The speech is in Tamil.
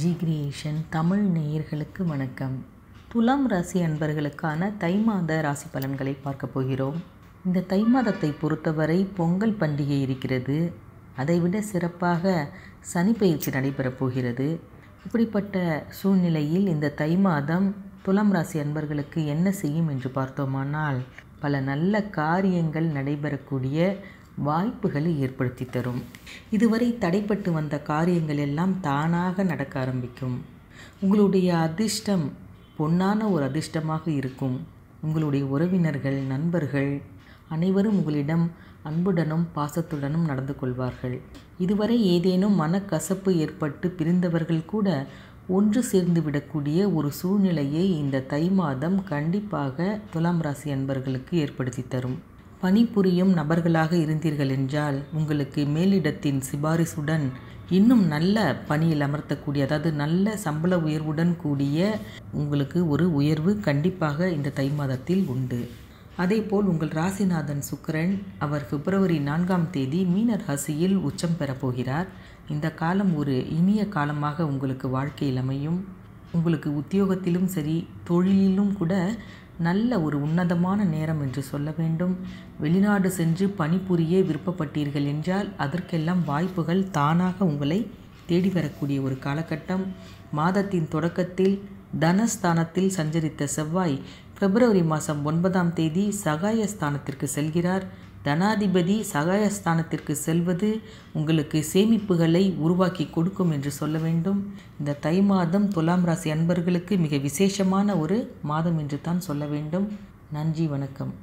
ஜி கிரியேஷன் தமிழ் நேயர்களுக்கு வணக்கம் துலாம் ராசி அன்பர்களுக்கான தை மாத ராசி பலன்களை பார்க்க போகிறோம் இந்த தை மாதத்தை பொறுத்தவரை பொங்கல் பண்டிகை இருக்கிறது அதைவிட சிறப்பாக சனி பயிற்சி நடைபெறப் போகிறது இப்படிப்பட்ட சூழ்நிலையில் இந்த தை மாதம் துலாம் ராசி அன்பர்களுக்கு என்ன செய்யும் என்று பார்த்தோமானால் பல நல்ல காரியங்கள் நடைபெறக்கூடிய வாய்ப்புகளை ஏற்படுத்தி தரும் இதுவரை தடைப்பட்டு வந்த காரியங்கள் எல்லாம் தானாக நடக்க ஆரம்பிக்கும் உங்களுடைய அதிர்ஷ்டம் பொன்னான ஒரு அதிர்ஷ்டமாக இருக்கும் உங்களுடைய உறவினர்கள் நண்பர்கள் அனைவரும் உங்களிடம் அன்புடனும் பாசத்துடனும் நடந்து கொள்வார்கள் இதுவரை ஏதேனும் மனக்கசப்பு ஏற்பட்டு பிரிந்தவர்கள் கூட ஒன்று சேர்ந்து விடக்கூடிய ஒரு சூழ்நிலையை இந்த தை மாதம் கண்டிப்பாக துலாம் ராசி அன்பர்களுக்கு ஏற்படுத்தி தரும் பணிபுரியும் நபர்களாக இருந்தீர்கள் என்றால் உங்களுக்கு மேலிடத்தின் சிபாரிசுடன் இன்னும் நல்ல பணியில் அமர்த்தக்கூடிய அதாவது நல்ல சம்பள உயர்வுடன் கூடிய உங்களுக்கு ஒரு உயர்வு கண்டிப்பாக இந்த தை மாதத்தில் உண்டு அதேபோல் உங்கள் ராசிநாதன் சுக்கரன் அவர் பிப்ரவரி நான்காம் தேதி மீனர் ஹசியில் உச்சம் பெறப்போகிறார் இந்த காலம் ஒரு இனிய காலமாக உங்களுக்கு வாழ்க்கையில் அமையும் உங்களுக்கு உத்தியோகத்திலும் சரி தொழிலிலும் கூட நல்ல ஒரு உன்னதமான நேரம் என்று சொல்ல வேண்டும் வெளிநாடு சென்று பணிபுரிய விருப்பப்பட்டீர்கள் என்றால் அதற்கெல்லாம் வாய்ப்புகள் தானாக உங்களை தேடி வரக்கூடிய ஒரு காலகட்டம் மாதத்தின் தொடக்கத்தில் தனஸ்தானத்தில் சஞ்சரித்த செவ்வாய் பிப்ரவரி மாதம் ஒன்பதாம் தேதி சகாயஸ்தானத்திற்கு செல்கிறார் தனாதிபதி சகாயஸ்தானத்திற்கு செல்வது உங்களுக்கு சேமிப்புகளை உருவாக்கி கொடுக்கும் என்று சொல்ல வேண்டும் இந்த தை மாதம் துலாம் ராசி அன்பர்களுக்கு மிக விசேஷமான ஒரு மாதம் என்று தான் சொல்ல வேண்டும் நன்றி வணக்கம்